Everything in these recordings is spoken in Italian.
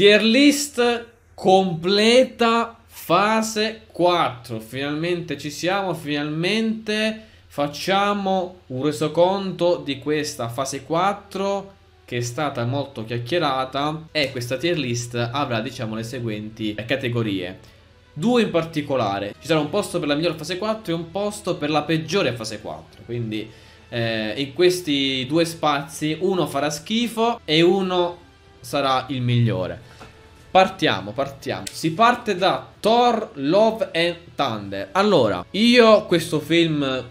Tier list completa fase 4. Finalmente ci siamo, finalmente facciamo un resoconto di questa fase 4 che è stata molto chiacchierata e questa tier list avrà diciamo le seguenti categorie due in particolare ci sarà un posto per la migliore fase 4 e un posto per la peggiore fase 4 quindi eh, in questi due spazi uno farà schifo e uno sarà il migliore. Partiamo, partiamo. Si parte da Thor, Love and Thunder. Allora, io questo film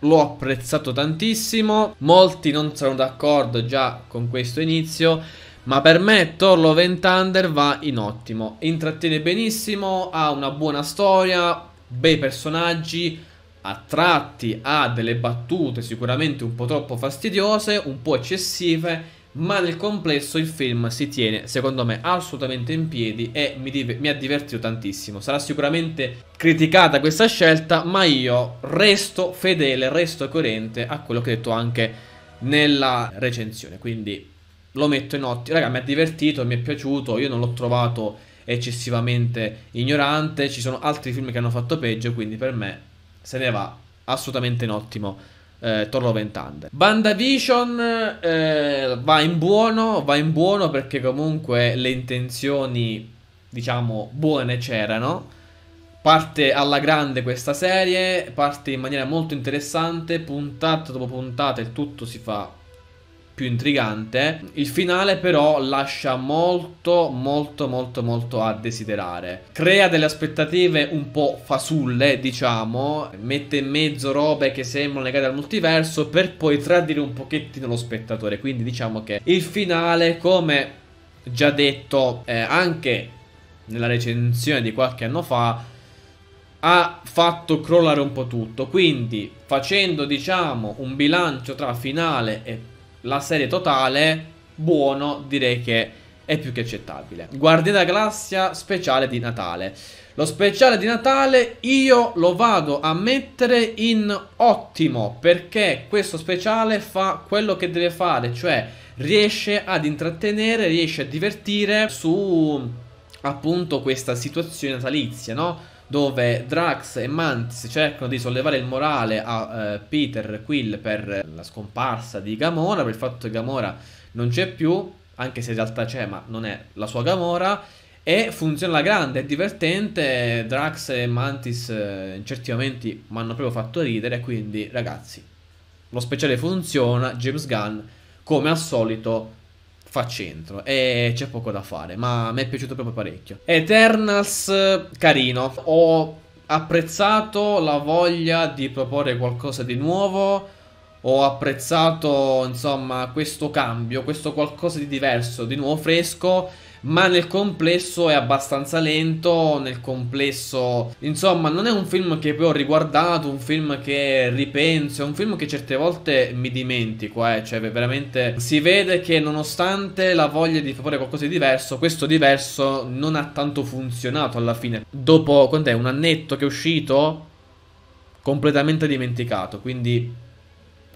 l'ho apprezzato tantissimo. Molti non saranno d'accordo già con questo inizio. Ma per me Thor Love and Thunder va in ottimo. Intrattiene benissimo, ha una buona storia, bei personaggi, a tratti ha delle battute sicuramente un po' troppo fastidiose, un po' eccessive ma nel complesso il film si tiene secondo me assolutamente in piedi e mi, div- mi, ha divertito tantissimo sarà sicuramente criticata questa scelta ma io resto fedele resto coerente a quello che ho detto anche nella recensione quindi lo metto in ottimo raga mi ha divertito mi è piaciuto io non l'ho trovato eccessivamente ignorante ci sono altri film che hanno fatto peggio quindi per me se ne va assolutamente in ottimo eh, Torno Vent'Ander. Bandavision eh, va in buono, va in buono perché comunque le intenzioni, diciamo, buone c'erano. Parte alla grande questa serie, parte in maniera molto interessante, puntata dopo puntata il tutto si fa più intrigante. Il finale però lascia molto molto molto molto a desiderare. Crea delle aspettative un po' fasulle, diciamo, mette in mezzo robe che sembrano legate al multiverso per poi tradire un pochettino lo spettatore. Quindi diciamo che il finale, come già detto eh, anche nella recensione di qualche anno fa, ha fatto crollare un po' tutto. Quindi facendo diciamo un bilancio tra finale e la serie totale, buono, direi che è più che accettabile. Guardia della Galassia speciale di Natale. Lo speciale di Natale io lo vado a mettere in ottimo perché questo speciale fa quello che deve fare, cioè riesce ad intrattenere, riesce a divertire su appunto questa situazione natalizia, no? dove Drax e Mantis cercano di sollevare il morale a eh, Peter Quill per la scomparsa di Gamora, per il fatto che Gamora non c'è più, anche se in realtà c'è, ma non è la sua Gamora. E funziona la grande, è divertente. Drax e Mantis eh, in certi momenti mi hanno proprio fatto ridere. Quindi, ragazzi, lo speciale funziona. James Gunn, come al solito, fa centro e c'è poco da fare, ma mi è piaciuto proprio parecchio. Eternals, carino, ho apprezzato la voglia di proporre qualcosa di nuovo, ho apprezzato insomma questo cambio, questo qualcosa di diverso, di nuovo fresco ma nel complesso è abbastanza lento, nel complesso insomma non è un film che poi ho riguardato, un film che ripenso, è un film che certe volte mi dimentico, eh, cioè veramente si vede che nonostante la voglia di fare qualcosa di diverso, questo diverso non ha tanto funzionato alla fine. Dopo quant'è un annetto che è uscito completamente dimenticato, quindi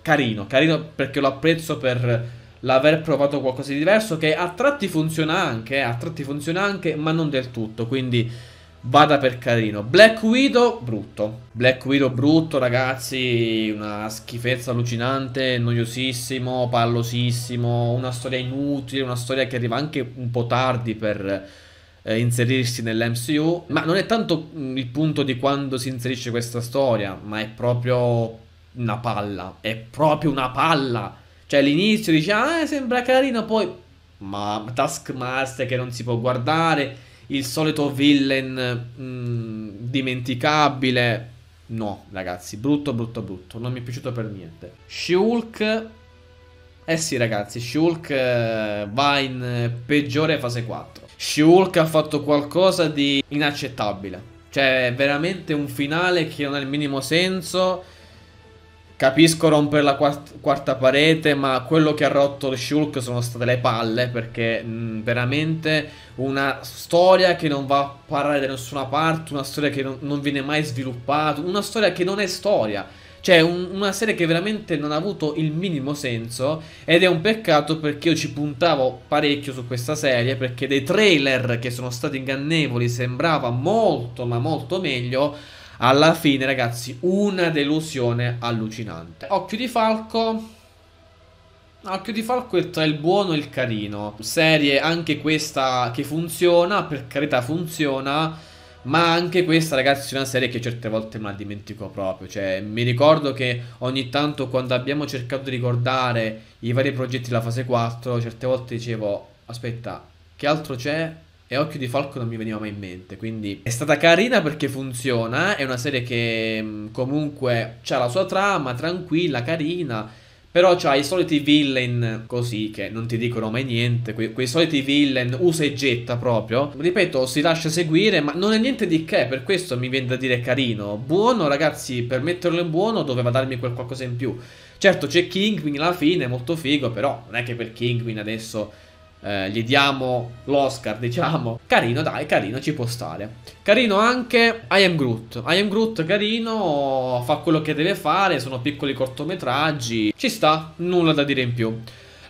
carino, carino perché lo apprezzo per l'aver provato qualcosa di diverso che a tratti funziona anche, eh, a tratti funziona anche, ma non del tutto, quindi vada per carino. Black Widow brutto. Black Widow brutto, ragazzi, una schifezza allucinante, noiosissimo, pallosissimo, una storia inutile, una storia che arriva anche un po' tardi per eh, inserirsi nell'MCU, ma non è tanto mm, il punto di quando si inserisce questa storia, ma è proprio una palla, è proprio una palla cioè all'inizio dici, ah sembra carino, poi... Ma Taskmaster che non si può guardare, il solito villain mh, mm, dimenticabile. No, ragazzi, brutto, brutto, brutto. Non mi è piaciuto per niente. Shulk... Eh sì, ragazzi, Shulk eh, va in eh, peggiore fase 4. Shulk ha fatto qualcosa di inaccettabile. Cioè, veramente un finale che non ha il minimo senso Capisco rompere la quarta parete, ma quello che ha rotto il Shulk sono state le palle, perché mh, veramente una storia che non va a parlare da nessuna parte, una storia che non, non viene mai sviluppata, una storia che non è storia. Cioè, un, una serie che veramente non ha avuto il minimo senso ed è un peccato perché io ci puntavo parecchio su questa serie perché dei trailer che sono stati ingannevoli sembrava molto ma molto meglio alla fine ragazzi una delusione allucinante occhio di falco Occhio di Falco è tra il buono e il carino. Serie anche questa che funziona, per carità funziona, ma anche questa ragazzi è una serie che certe volte me la dimentico proprio. Cioè mi ricordo che ogni tanto quando abbiamo cercato di ricordare i vari progetti della fase 4, certe volte dicevo aspetta che altro c'è? E Occhio di Falco non mi veniva mai in mente. Quindi è stata carina perché funziona. È una serie che mm, comunque ha la sua trama, tranquilla, carina. Però c'ha i soliti villain così che non ti dicono mai niente. Que- quei soliti villain usa e getta proprio. Ripeto, si lascia seguire, ma non è niente di che. Per questo mi viene da dire carino. Buono, ragazzi, per metterlo in buono doveva darmi quel qualcosa in più. Certo, c'è Kingpin alla fine, molto figo, però non è che per Kingpin adesso eh, gli diamo l'Oscar, diciamo. Carino, dai, carino, ci può stare. Carino anche I Am Groot. I Am Groot, carino, fa quello che deve fare, sono piccoli cortometraggi. Ci sta, nulla da dire in più.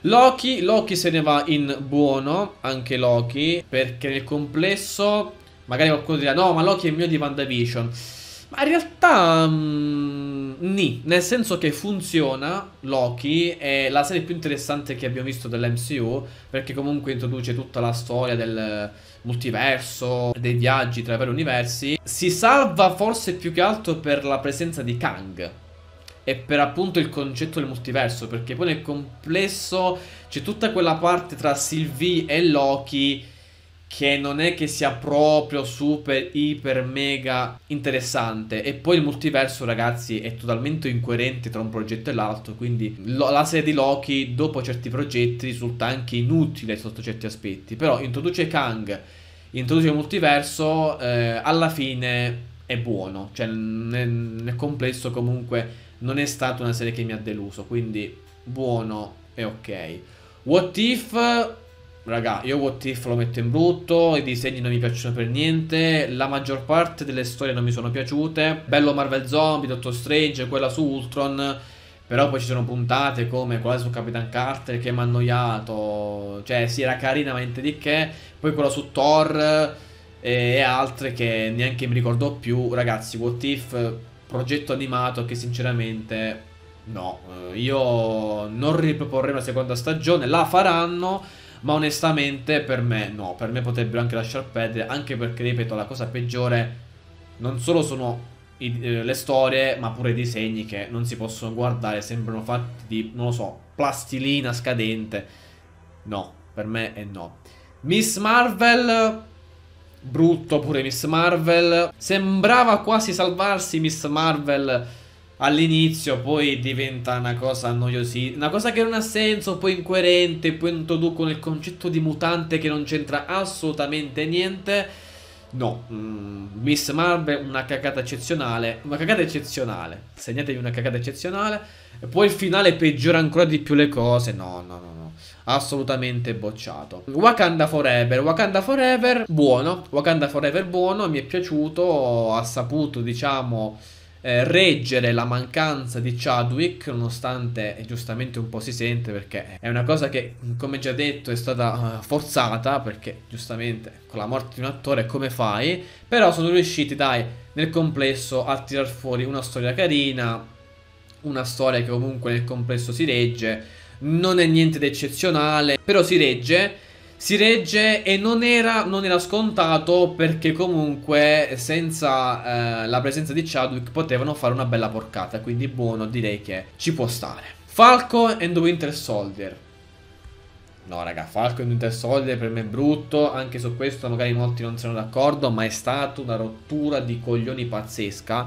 Loki, Loki se ne va in buono, anche Loki, perché nel complesso magari qualcuno dirà no ma Loki è il mio di WandaVision. Ma in realtà, mm, nì, nel senso che funziona Loki, è la serie più interessante che abbiamo visto dell'MCU, perché comunque introduce tutta la storia del multiverso, dei viaggi tra i vari universi. Si salva forse più che altro per la presenza di Kang, e per appunto il concetto del multiverso, perché poi nel complesso c'è tutta quella parte tra Sylvie e Loki che non è che sia proprio super, iper, mega interessante. E poi il multiverso, ragazzi, è totalmente incoerente tra un progetto e l'altro. Quindi lo, la serie di Loki, dopo certi progetti, risulta anche inutile sotto certi aspetti. Però introduce Kang, introduce il multiverso, eh, alla fine è buono. Cioè, nel, nel complesso comunque non è stata una serie che mi ha deluso. Quindi buono e ok. What If Raga, io What If lo metto in brutto, i disegni non mi piacciono per niente, la maggior parte delle storie non mi sono piaciute. Bello Marvel Zombie, Doctor Strange, quella su Ultron, però poi ci sono puntate come quella su Capitan Carter che mi ha annoiato, cioè sì era carina ma niente di che, poi quella su Thor e altre che neanche mi ricordo più. Ragazzi, What If, progetto animato che sinceramente no, io non riproporrei una seconda stagione, la faranno ma onestamente per me no, per me potrebbero anche lasciar perdere, anche perché ripeto la cosa peggiore non solo sono i, eh, le storie, ma pure i disegni che non si possono guardare, sembrano fatti di, non lo so, plastilina scadente. No, per me è no. Miss Marvel brutto pure Miss Marvel. Sembrava quasi salvarsi Miss Marvel all'inizio, poi diventa una cosa noiosissima, una cosa che non ha senso, poi incoerente, poi introducono il concetto di mutante che non c'entra assolutamente niente. No, mm, Miss Marvel una cagata eccezionale, una cagata eccezionale, segnatevi una cagata eccezionale, e poi il finale peggiora ancora di più le cose, no, no, no, no, assolutamente bocciato. Wakanda Forever, Wakanda Forever buono, Wakanda Forever buono, mi è piaciuto, ha saputo, diciamo eh, reggere la mancanza di Chadwick, nonostante giustamente un po' si sente perché è una cosa che, come già detto, è stata uh, forzata perché giustamente con la morte di un attore come fai? Però sono riusciti, dai, nel complesso a tirar fuori una storia carina, una storia che comunque nel complesso si regge, non è niente d'eccezionale, però si regge si regge e non era, non era scontato perché comunque senza eh, la presenza di Chadwick potevano fare una bella porcata, quindi buono direi che ci può stare. Falco and the Winter Soldier. No raga, Falco and Winter Soldier per me è brutto, anche su questo magari molti non sono d'accordo, ma è stata una rottura di coglioni pazzesca.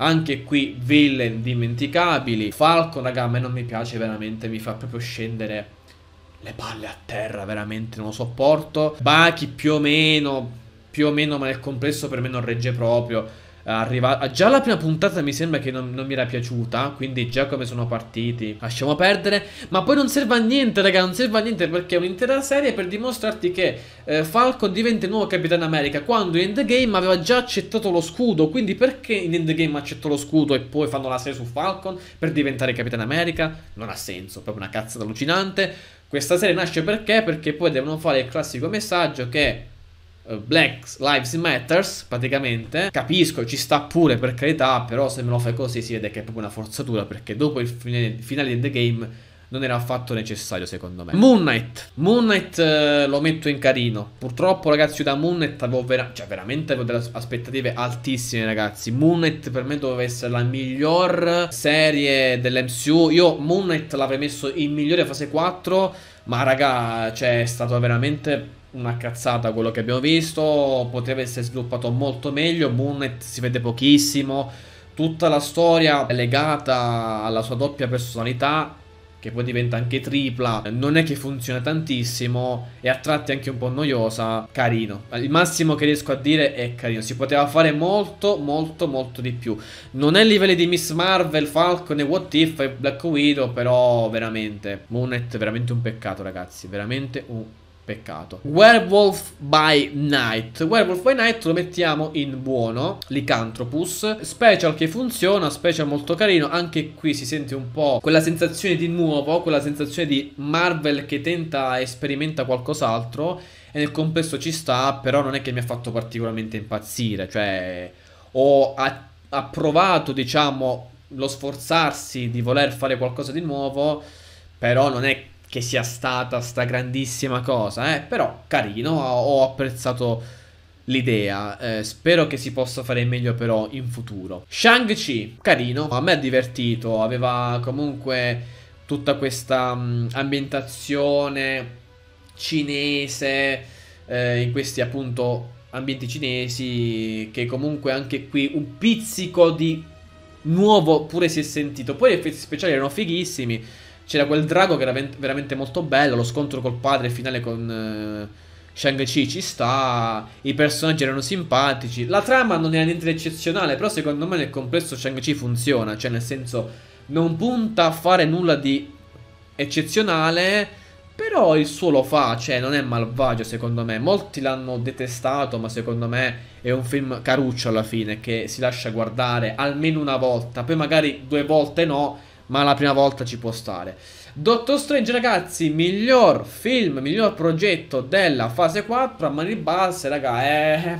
Anche qui villain dimenticabili. Falco raga, a me non mi piace veramente, mi fa proprio scendere le palle a terra, veramente non lo sopporto. Baki più o meno, più o meno, ma nel complesso per me non regge proprio. Arriva... Già la prima puntata mi sembra che non, non, mi era piaciuta. Quindi già come sono partiti. Lasciamo perdere. Ma poi non serve a niente, raga. Non serve a niente perché è un'intera serie per dimostrarti che eh, Falcon diventa il nuovo Capitano America. Quando in Endgame aveva già accettato lo scudo. Quindi perché in Endgame accettò lo scudo e poi fanno la serie su Falcon per diventare Capitano America? Non ha senso. Proprio una cazzata allucinante. Questa serie nasce perché? Perché poi devono fare il classico messaggio che eh, Black Lives Matters, praticamente. Capisco, ci sta pure per carità, però se me lo fai così si vede che è proprio una forzatura, perché dopo il finale, finale del game non era affatto necessario secondo me. Moon Knight, Moon Knight eh, lo metto in carino. Purtroppo ragazzi da Moon Knight avevo vera cioè, veramente avevo delle aspettative altissime ragazzi. Moon Knight per me doveva essere la miglior serie dell'MCU. Io Moon Knight l'avrei messo in migliore fase 4, ma raga, cioè è stato veramente una cazzata quello che abbiamo visto, poteva essere sviluppato molto meglio, Moon Knight si vede pochissimo, tutta la storia è legata alla sua doppia personalità che poi diventa anche tripla, non è che funziona tantissimo, e a tratti anche un po' noiosa, carino. Il massimo che riesco a dire è carino, si poteva fare molto, molto, molto di più. Non è livello di Miss Marvel, Falcon e What If e Black Widow, però veramente, Moonet Knight veramente un peccato ragazzi, veramente un Peccato. Werewolf by Night. Werewolf by Night lo mettiamo in buono, Licantropus. Special che funziona, special molto carino. Anche qui si sente un po' quella sensazione di nuovo, quella sensazione di Marvel che tenta e sperimenta qualcos'altro. E nel complesso ci sta, però non è che mi ha fatto particolarmente impazzire. Cioè, ho approvato, diciamo, lo sforzarsi di voler fare qualcosa di nuovo, però non è che sia stata sta grandissima cosa, eh? però carino, ho, apprezzato l'idea, eh, spero che si possa fare meglio però in futuro. Shang-Chi, carino, a me ha divertito, aveva comunque tutta questa mh, ambientazione cinese, eh, in questi appunto ambienti cinesi, che comunque anche qui un pizzico di nuovo pure si è sentito, poi gli effetti speciali erano fighissimi, c'era quel drago che era veramente molto bello. Lo scontro col padre finale con uh, eh, Shang-Chi ci sta. I personaggi erano simpatici. La trama non era niente di eccezionale. Però secondo me nel complesso Shang-Chi funziona. Cioè, nel senso, non punta a fare nulla di eccezionale. Però il suo lo fa, cioè non è malvagio secondo me. Molti l'hanno detestato, ma secondo me è un film caruccio alla fine che si lascia guardare almeno una volta. Poi magari due volte no, ma la prima volta ci può stare. Doctor Strange, ragazzi, miglior film, miglior progetto della fase 4 a mani basse, raga, eh,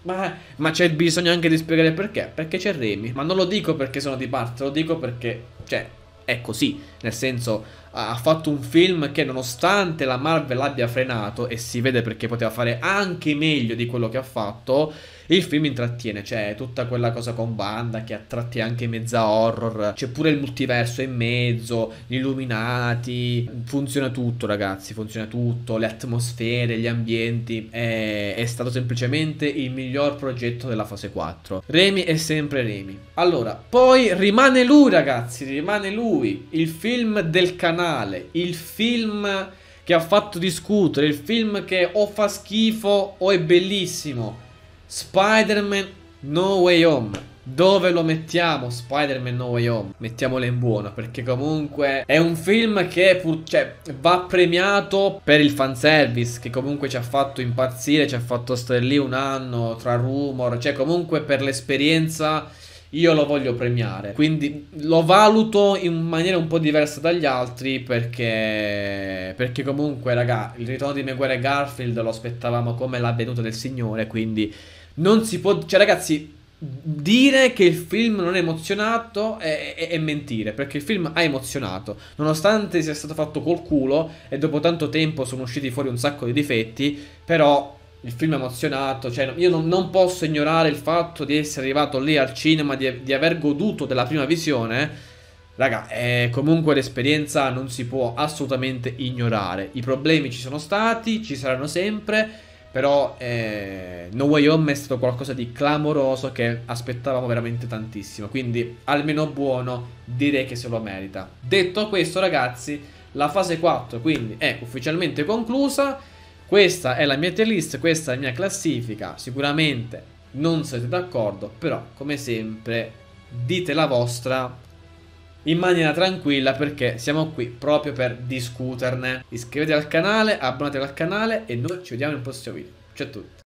ma, ma c'è bisogno anche di spiegare perché, perché c'è Remy, ma non lo dico perché sono di parte, lo dico perché, cioè, è così, nel senso ha fatto un film che nonostante la Marvel l'abbia frenato e si vede perché poteva fare anche meglio di quello che ha fatto, il film intrattiene, c'è tutta quella cosa con Banda che attratti tratti anche mezza horror, c'è pure il multiverso in mezzo, gli illuminati, funziona tutto ragazzi, funziona tutto, le atmosfere, gli ambienti, è, è stato semplicemente il miglior progetto della fase 4. Remy è sempre Remy. Allora, poi rimane lui ragazzi, rimane lui, il film del canale, il film che ha fatto discutere, il film che o fa schifo o è bellissimo. Spider-Man No Way Home. Dove lo mettiamo Spider-Man No Way Home? Mettiamolo in buono perché comunque è un film che cioè, va premiato per il fanservice che comunque ci ha fatto impazzire, ci ha fatto stare lì un anno tra rumor, cioè comunque per l'esperienza io lo voglio premiare. Quindi lo valuto in maniera un po' diversa dagli altri perché, perché comunque raga il ritorno di Maguire e Garfield lo aspettavamo come l'avvenuta del Signore quindi... Non si può... Cioè ragazzi, dire che il film non è emozionato è, è, è, mentire, perché il film ha emozionato, nonostante sia stato fatto col culo e dopo tanto tempo sono usciti fuori un sacco di difetti, però il film è emozionato, cioè io non, non posso ignorare il fatto di essere arrivato lì al cinema, di, di aver goduto della prima visione. Raga, eh, comunque l'esperienza non si può assolutamente ignorare. I problemi ci sono stati, ci saranno sempre però eh, No Way Home è stato qualcosa di clamoroso che aspettavamo veramente tantissimo. Quindi, almeno buono, direi che se lo merita. Detto questo, ragazzi, la fase 4 quindi è ufficialmente conclusa. Questa è la mia tier list, questa è la mia classifica. Sicuramente non siete d'accordo, però come sempre dite la vostra in maniera tranquilla perché siamo qui proprio per discuterne. Iscrivetevi al canale, abbonatevi al canale e noi ci vediamo nel prossimo video. Ciao a tutti.